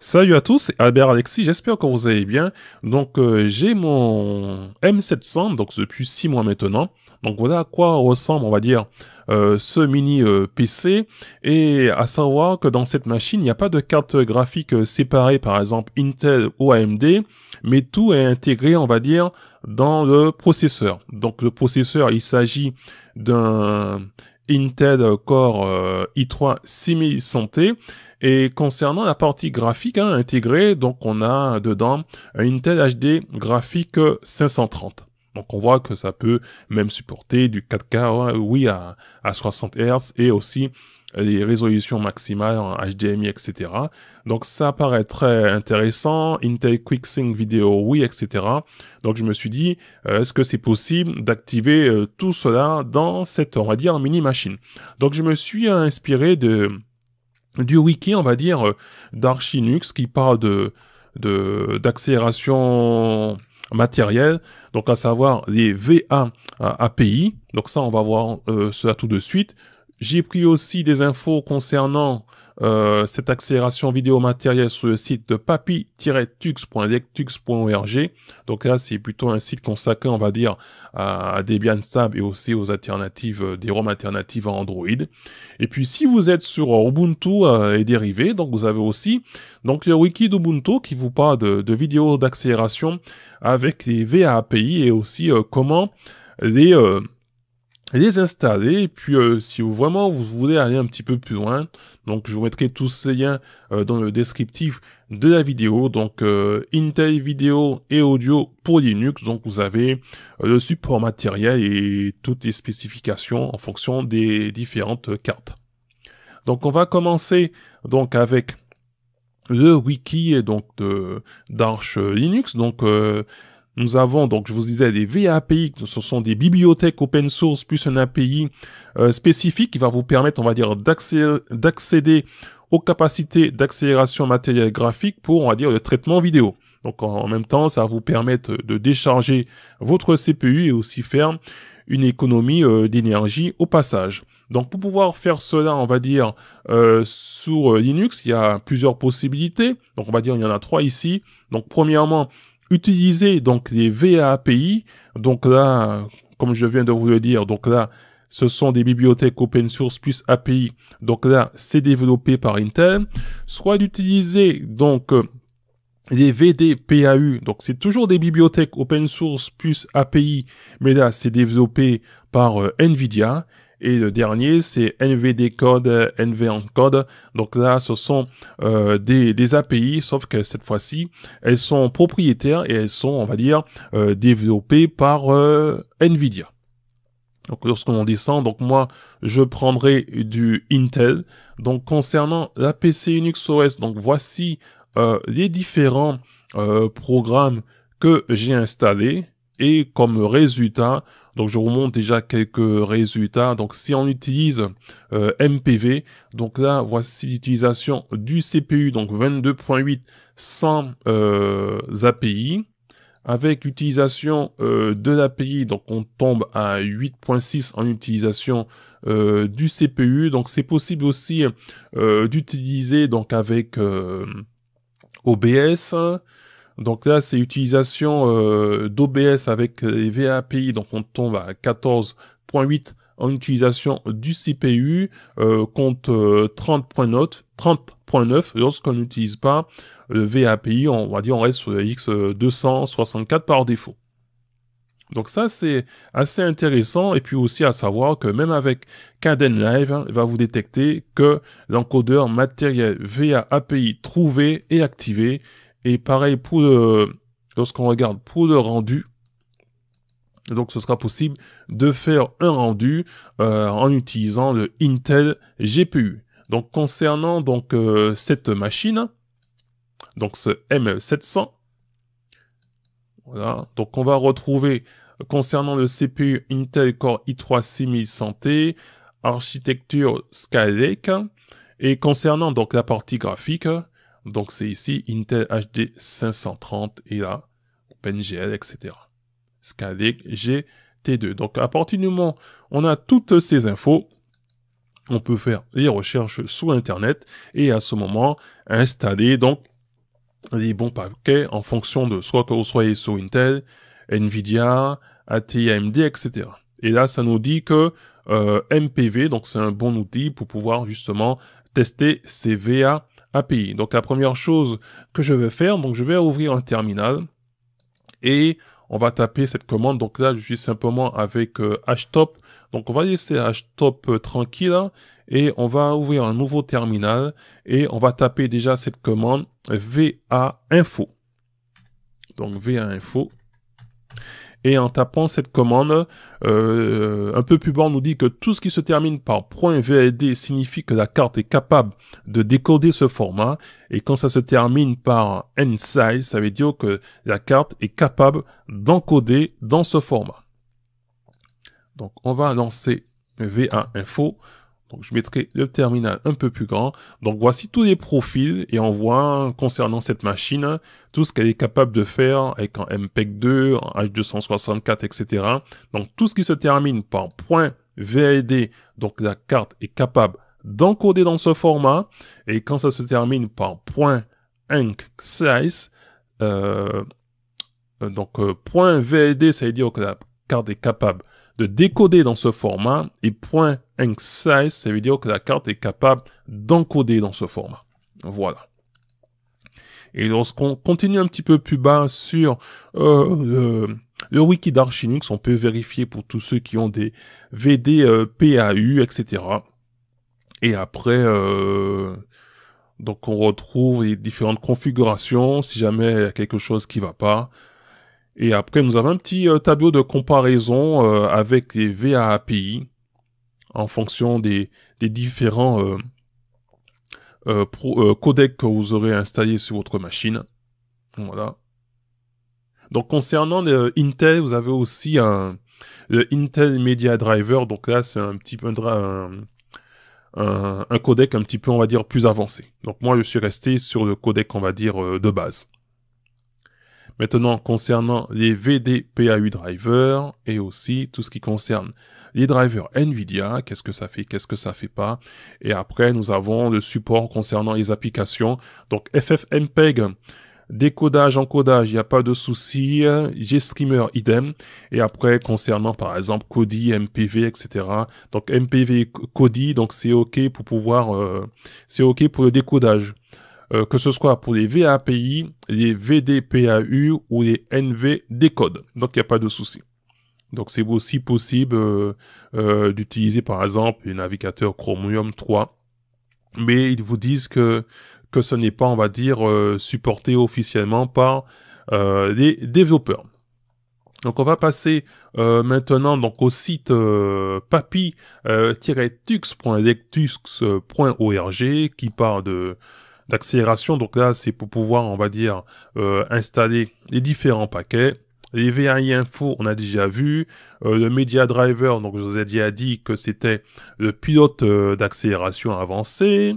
Salut à tous, c'est Albert Alexis, j'espère que vous allez bien. Donc euh, j'ai mon M700, donc depuis 6 mois maintenant. Donc voilà à quoi ressemble, on va dire, euh, ce mini euh, PC. Et à savoir que dans cette machine, il n'y a pas de carte graphique séparée, par exemple Intel ou AMD, mais tout est intégré, on va dire, dans le processeur. Donc le processeur, il s'agit d'un Intel Core i3 6100T et concernant la partie graphique hein, intégrée, donc on a dedans une Intel HD graphique 530. Donc on voit que ça peut même supporter du 4K, euh, oui, à, 60 Hz et aussi les résolutions maximales en HDMI, etc. Donc ça paraît très intéressant, Intel QuickSync Video, oui, etc. Donc je me suis dit, euh, est-ce que c'est possible d'activer euh, tout cela dans cette, on va dire, mini-machine Donc je me suis inspiré de du wiki, on va dire, euh, d'Archinux qui parle de d'accélération matérielle, donc à savoir les VA euh, API. Donc ça, on va voir cela euh, tout de suite. J'ai pris aussi des infos concernant euh, cette accélération vidéo matérielle sur le site de papy-tux.lectux.org. Donc là, c'est plutôt un site consacré, on va dire, à, Debian Stab et aussi aux alternatives, euh, des ROM alternatives à Android. Et puis, si vous êtes sur Ubuntu euh, et dérivés, donc vous avez aussi donc le wiki d'Ubuntu qui vous parle de, de vidéos d'accélération avec les VAPI et aussi comment les les installer. Et puis, euh, si vous, vraiment vous voulez aller un petit peu plus loin, donc je vous mettrai tous ces liens euh, dans le descriptif de la vidéo. Donc, euh, Intel vidéo et audio pour Linux. Donc, vous avez le support matériel et toutes les spécifications en fonction des différentes cartes. Donc, on va commencer donc avec le wiki donc de d'Arch Linux. Donc nous avons donc, je vous disais, des VAPI, ce sont des bibliothèques open source plus un API euh, spécifique qui va vous permettre, on va dire, d'accéder aux capacités d'accélération matérielle graphique pour, on va dire, le traitement vidéo. Donc en même temps, ça va vous permettre de décharger votre CPU et aussi faire une économie euh, d'énergie au passage. Donc pour pouvoir faire cela, on va dire, euh, sur Linux, il y a plusieurs possibilités. Donc on va dire, il y en a trois ici. Donc premièrement, utiliser donc les VAPI. Donc là, comme je viens de vous le dire, donc là, ce sont des bibliothèques open source plus API. Donc là, c'est développé par Intel. Soit d'utiliser donc euh, les VDPAU. Donc c'est toujours des bibliothèques open source plus API, mais là, c'est développé par euh, Nvidia. Et le dernier, c'est NVD Code, NV Encode. Donc là, ce sont euh, des, API, sauf que cette fois-ci, elles sont propriétaires et elles sont, on va dire, euh, développées par euh, NVIDIA. Donc lorsqu'on descend, donc moi je prendrai du Intel. Donc concernant la PC Unix OS, donc voici euh, les différents programmes que j'ai installés et comme résultat, donc je montre déjà quelques résultats. Donc si on utilise euh, MPV, donc là voici l'utilisation du CPU, donc 22.8 sans API. Avec l'utilisation euh, de l'API, donc on tombe à 8.6 en utilisation euh, du CPU. Donc c'est possible aussi d'utiliser donc avec OBS. Donc là, c'est utilisation euh, d'OBS avec euh, les VAPI, donc on tombe à 14.8 en utilisation du CPU euh, compte 30.9 30.9 lorsqu'on n'utilise pas le VAPI on, va dire on reste sur X264 par défaut donc ça c'est assez intéressant et puis aussi à savoir que même avec Caden Live hein, il va vous détecter que l'encodeur matériel VAPI trouvé et activé et pareil pour le, euh, lorsqu'on regarde pour le rendu, donc ce sera possible de faire un rendu euh, en utilisant le Intel GPU. Donc concernant donc euh, cette machine, donc ce M700, Donc on va retrouver concernant le CPU Intel Core i3 6100T, architecture Skylake, et concernant donc la partie graphique, donc c'est ici Intel HD 530 et là OpenGL, etc. Scalec GT2. Donc à partir du moment où on a toutes ces infos, on peut faire les recherches sur Internet et à ce moment installer donc les bons paquets en fonction de soit que vous soyez sur Intel, Nvidia, ATI, AMD, etc. Et là, ça nous dit que euh, MPV, donc c'est un bon outil pour pouvoir justement tester ces VA API. Donc la première chose que je vais faire, donc je vais ouvrir un terminal et on va taper cette commande. Donc là, je suis simplement avec htop. Euh, donc on va laisser htop euh, tranquille hein, et on va ouvrir un nouveau terminal et on va taper déjà cette commande va info. Donc va info. Et en tapant cette commande, euh, un peu plus bas, nous dit que tout ce qui se termine par .vad signifie que la carte est capable de décoder ce format. Et quand ça se termine par nsize, ça veut dire que la carte est capable d'encoder dans ce format. Donc on va lancer VA info. Donc je mettrai le terminal un peu plus grand. Donc voici tous les profils et on voit hein, concernant cette machine tout ce qu'elle est capable de faire avec un MPEG 2, un H264, etc. Donc tout ce qui se termine par point donc la carte est capable d'encoder dans ce format. Et quand ça se termine par point euh, euh, donc euh, ça veut dire que la carte est capable de décoder dans ce format et point size, ça veut dire que la carte est capable d'encoder dans ce format. Voilà. Et lorsqu'on continue un petit peu plus bas sur euh, le, le, wiki Linux on peut vérifier pour tous ceux qui ont des VD, euh, PAU, etc. Et après, euh, donc on retrouve les différentes configurations, si jamais il y a quelque chose qui va pas, et après, nous avons un petit euh, tableau de comparaison euh, avec les VA en fonction des, différents euh, codecs que vous aurez installés sur votre machine. Voilà. Donc concernant Intel, vous avez aussi un Intel Media Driver. Donc là, c'est un petit peu un, un, codec un petit peu, on va dire, plus avancé. Donc moi, je suis resté sur le codec, on va dire, de base. Maintenant, concernant les VDPAU drivers et aussi tout ce qui concerne les drivers NVIDIA, qu'est-ce que ça fait, qu'est-ce que ça fait pas. Et après, nous avons le support concernant les applications. Donc, FFmpeg, décodage, encodage, il n'y a pas de souci. GStreamer, idem. Et après, concernant par exemple Kodi, MPV, etc. Donc MPV Kodi, donc c'est OK pour pouvoir, euh, c'est OK pour le décodage. Euh, que ce soit pour les VAPI, les VDPAU ou les NV décodes. Donc il n'y a pas de souci. Donc c'est aussi possible euh, euh, d'utiliser par exemple les navigateurs Chromium 3, mais ils vous disent que que ce n'est pas, on va dire, supporté officiellement par les développeurs. Donc on va passer maintenant donc au site euh, papy-tux.lectux.org qui parle de d'accélération. Donc là, c'est pour pouvoir, on va dire, euh, installer les différents paquets. Les VAI Info, on a déjà vu. Euh, le Media Driver, donc je vous ai déjà dit que c'était le pilote euh, d'accélération avancée.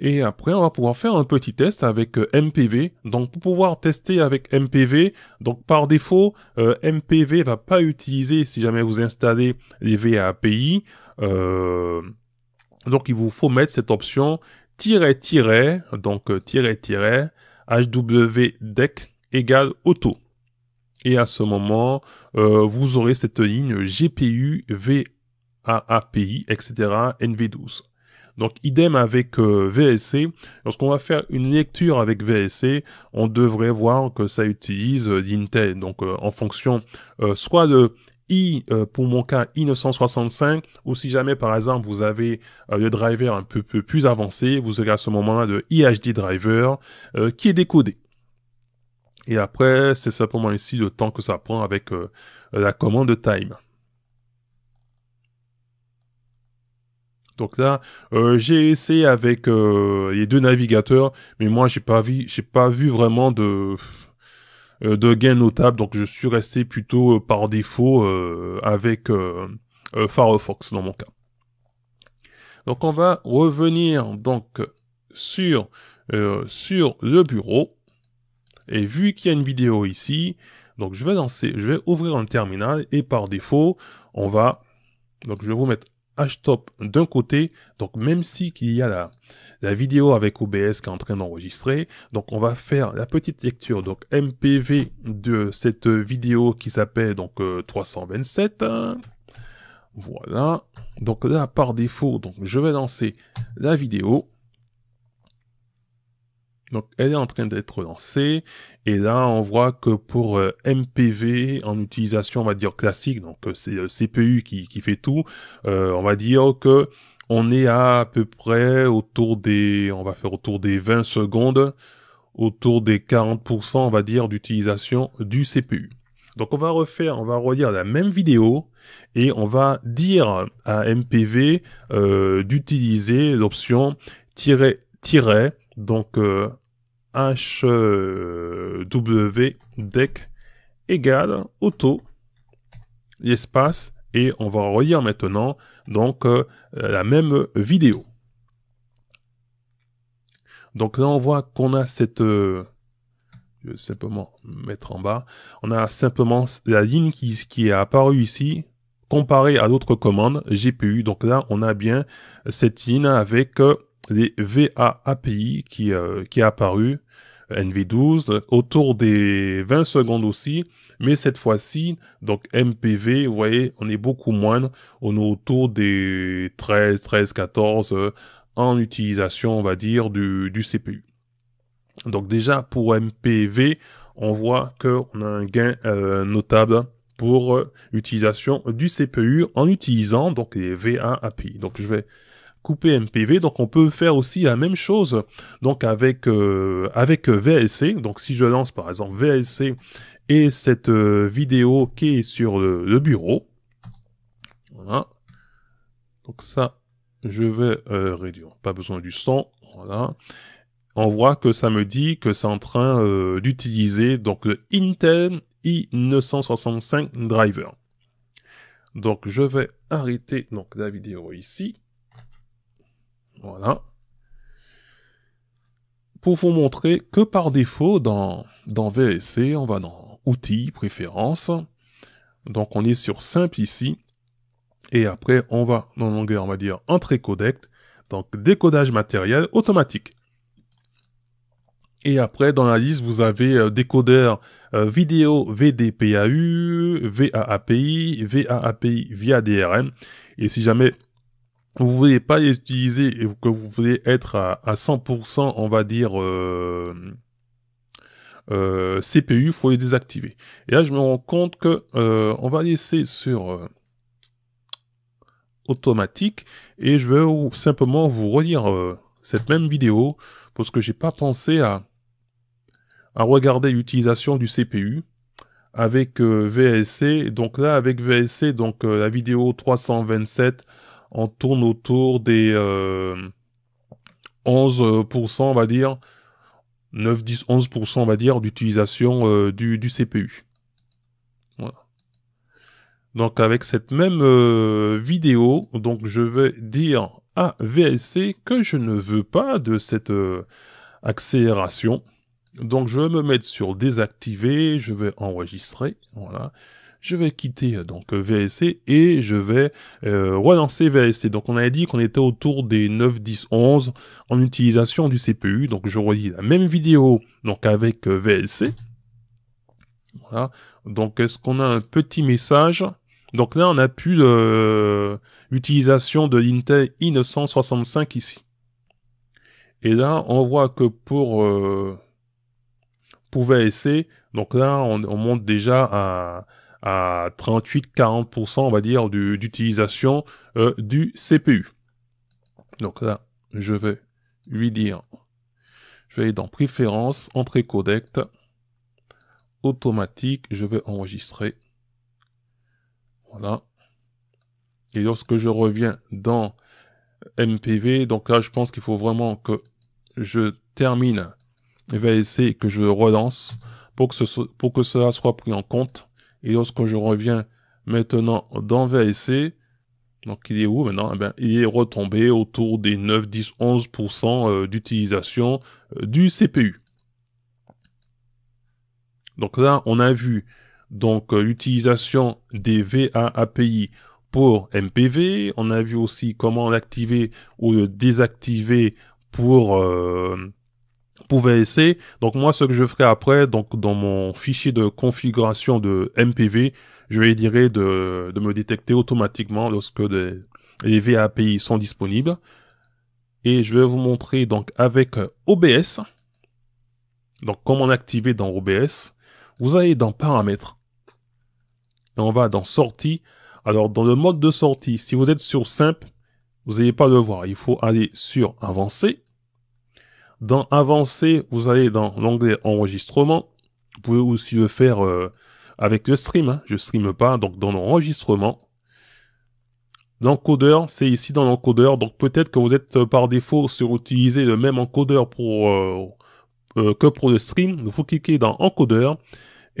Et après, on va pouvoir faire un petit test avec MPV. Donc, pour pouvoir tester avec MPV, donc par défaut, MPV MPV va pas utiliser, si jamais vous installez les VAPI, donc il vous faut mettre cette option tiret tiret, donc euh, tiret tiret, hwdeck égale auto. Et à ce moment, euh, vous aurez cette ligne GPU, VAAPI, etc., NV12. Donc idem avec euh, VSC. Lorsqu'on va faire une lecture avec VSC, on devrait voir que ça utilise l'Intel. Donc en fonction soit de i euh, pour mon cas i965 ou si jamais par exemple vous avez euh, le driver un peu, plus avancé, vous aurez à ce moment-là le IHD driver euh, qui est décodé. Et après, c'est simplement ici le temps que ça prend avec la commande time. Donc là, j'ai essayé avec les deux navigateurs, mais moi j'ai pas vu, j'ai pas vu vraiment de euh, de gains notable donc je suis resté plutôt euh, par défaut euh, avec Firefox dans mon cas. Donc on va revenir donc sur, sur le bureau. Et vu qu'il y a une vidéo ici, donc je vais lancer, je vais ouvrir un terminal et par défaut, on va donc je vais vous mettre top d'un côté, donc même si qu'il y a la, la vidéo avec OBS qui est en train d'enregistrer, donc on va faire la petite lecture donc MPV de cette vidéo qui s'appelle donc 327. Euh, voilà. Donc là par défaut, donc je vais lancer la vidéo. Donc elle est en train d'être lancée et là on voit que pour euh, MPV en utilisation on va dire classique, donc euh, c'est le CPU qui, qui fait tout, euh, on va dire que on est à, peu près autour des, on va faire autour des 20 secondes, autour des 40% on va dire d'utilisation du CPU. Donc on va refaire, on va redire la même vidéo et on va dire à MPV d'utiliser l'option tirer- donc euh, w deck égale auto l'espace et on va relire maintenant donc euh, la même vidéo. Donc là on voit qu'on a cette euh, je vais simplement mettre en bas, on a simplement la ligne qui, qui est apparue ici comparée à l'autre commande GPU. Donc là on a bien cette ligne avec les VA qui, euh, qui est apparu, euh, NV12, autour des 20 secondes aussi, mais cette fois-ci, donc MPV, vous voyez, on est beaucoup moins, on est autour des 13, 13, 14 en utilisation, on va dire, du, CPU. Donc déjà, pour MPV, on voit qu'on a un gain euh, notable pour l'utilisation du CPU en utilisant donc les VA API. Donc je vais MPV, donc on peut faire aussi la même chose donc avec euh, avec euh, VLC. Donc si je lance par exemple VLC et cette euh, vidéo qui est sur le, bureau, voilà. Donc ça, je vais réduire. Pas besoin du son, voilà. On voit que ça me dit que c'est en train d'utiliser donc le Intel i965 driver. Donc je vais arrêter donc la vidéo ici. Voilà. Pour vous montrer que par défaut, dans, dans VSC, on va dans Outils, Préférences. Donc on est sur Simple ici. Et après, on va dans l'onglet, on va dire Entrée codec. Donc décodage matériel automatique. Et après, dans la liste, vous avez euh, décodeur euh, vidéo VDPAU, VAAPI, VAAPI via DRM. Et si jamais vous voulez pas les utiliser et que vous voulez être à, 100%, on va dire, euh, euh, CPU, faut les désactiver. Et là, je me rends compte que euh, on va laisser sur euh, automatique et je vais simplement vous relire euh, cette même vidéo parce que j'ai pas pensé à à regarder l'utilisation du CPU avec VLC. Donc là, avec VLC, donc la vidéo 327 on tourne autour des 11%, euh, euh, on va dire, 9, 10, 11%, on va dire, d'utilisation euh, du, CPU. Donc avec cette même vidéo, donc je vais dire à VSC que je ne veux pas de cette accélération. Donc je vais me mettre sur désactiver, je vais enregistrer, voilà je vais quitter euh, donc euh, VSC et je vais euh, relancer VSC. Donc on avait dit qu'on était autour des 9, 10, 11 en utilisation du CPU. Donc je relis la même vidéo donc avec VSC. Voilà. Donc est-ce qu'on a un petit message Donc là on a pu l'utilisation de l'Intel i965 ici. Et là on voit que pour pour VSC, donc là, on, on, monte déjà à à 38-40%, on va dire, d'utilisation euh, du CPU. Donc là, je vais lui dire, je vais dans préférences, entrée codec, automatique, je vais enregistrer. Voilà. Et lorsque je reviens dans MPV, donc là, je pense qu'il faut vraiment que je termine VSC et que je relance pour que, ce pour que cela soit pris en compte et lorsque je reviens maintenant dans VSC, donc il est où maintenant eh Il est retombé autour des 9, 10, 11% d'utilisation euh, du CPU. Donc là, on a vu donc euh, l'utilisation des VA API pour MPV. On a vu aussi comment l'activer ou le désactiver pour euh, pouvez essayer. Donc moi, ce que je ferai après, donc dans mon fichier de configuration de MPV, je vais dire de, de me détecter automatiquement lorsque les VAPI sont disponibles. Et je vais vous montrer donc avec euh, OBS, donc comment activer dans OBS, vous allez dans paramètres. Et on va dans sortie. Alors dans le mode de sortie, si vous êtes sur simple, vous n'allez pas le voir. Il faut aller sur avancer dans Avancer, vous allez dans l'onglet Enregistrement. Vous pouvez aussi le faire euh, avec le stream. Je hein. Je stream pas, donc dans l'enregistrement. L'encodeur, c'est ici dans l'encodeur. Donc peut-être que vous êtes euh, par défaut sur utiliser le même encodeur pour euh, que pour le stream. Vous cliquez dans encodeur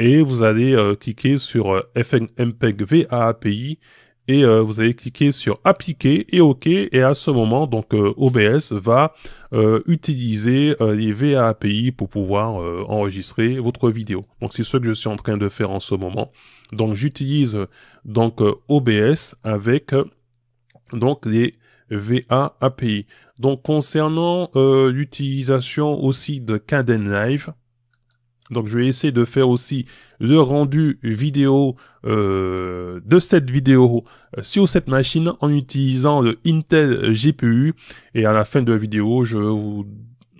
et vous allez cliquer sur FNMPEG VAAPI et euh, vous allez cliquer sur appliquer et OK et à ce moment donc euh, OBS va euh, utiliser les VA API pour pouvoir enregistrer votre vidéo. Donc c'est ce que je suis en train de faire en ce moment. Donc j'utilise donc OBS avec donc les VA API. Donc concernant l'utilisation aussi de Caden Live, donc je vais essayer de faire aussi le rendu vidéo euh, de cette vidéo euh, sur cette machine en utilisant le Intel GPU. Et à la fin de la vidéo, je vais vous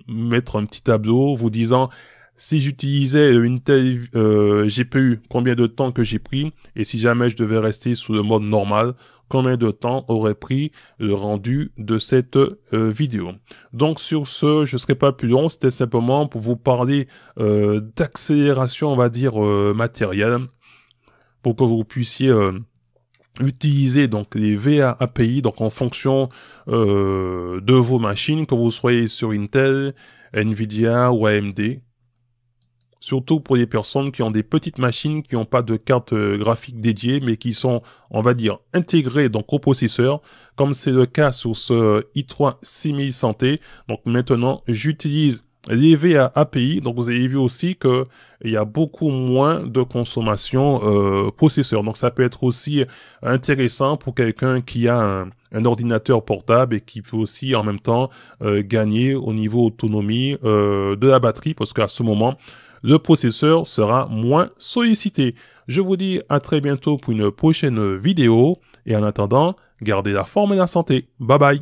mettre un petit tableau vous disant si j'utilisais le Intel euh, GPU, combien de temps que j'ai pris, et si jamais je devais rester sous le mode normal, combien de temps aurait pris le rendu de cette euh, vidéo. Donc sur ce, je ne serai pas plus long, c'était simplement pour vous parler euh, d'accélération, on va dire, euh, matérielle, pour que vous puissiez utiliser donc les VA API donc en fonction de vos machines que vous soyez sur Intel, Nvidia ou AMD surtout pour les personnes qui ont des petites machines qui n'ont pas de carte euh, graphique dédiée, mais qui sont, on va dire, intégrées donc au processeur, comme c'est le cas sur ce euh, i3 6000 Santé. Donc maintenant, j'utilise l'EVA API, donc vous avez vu aussi que il y a beaucoup moins de consommation euh, processeur. Donc ça peut être aussi intéressant pour quelqu'un qui a un, ordinateur portable et qui peut aussi en même temps euh, gagner au niveau autonomie de la batterie parce qu'à ce moment le processeur sera moins sollicité. Je vous dis à très bientôt pour une prochaine vidéo et en attendant, gardez la forme et la santé. Bye bye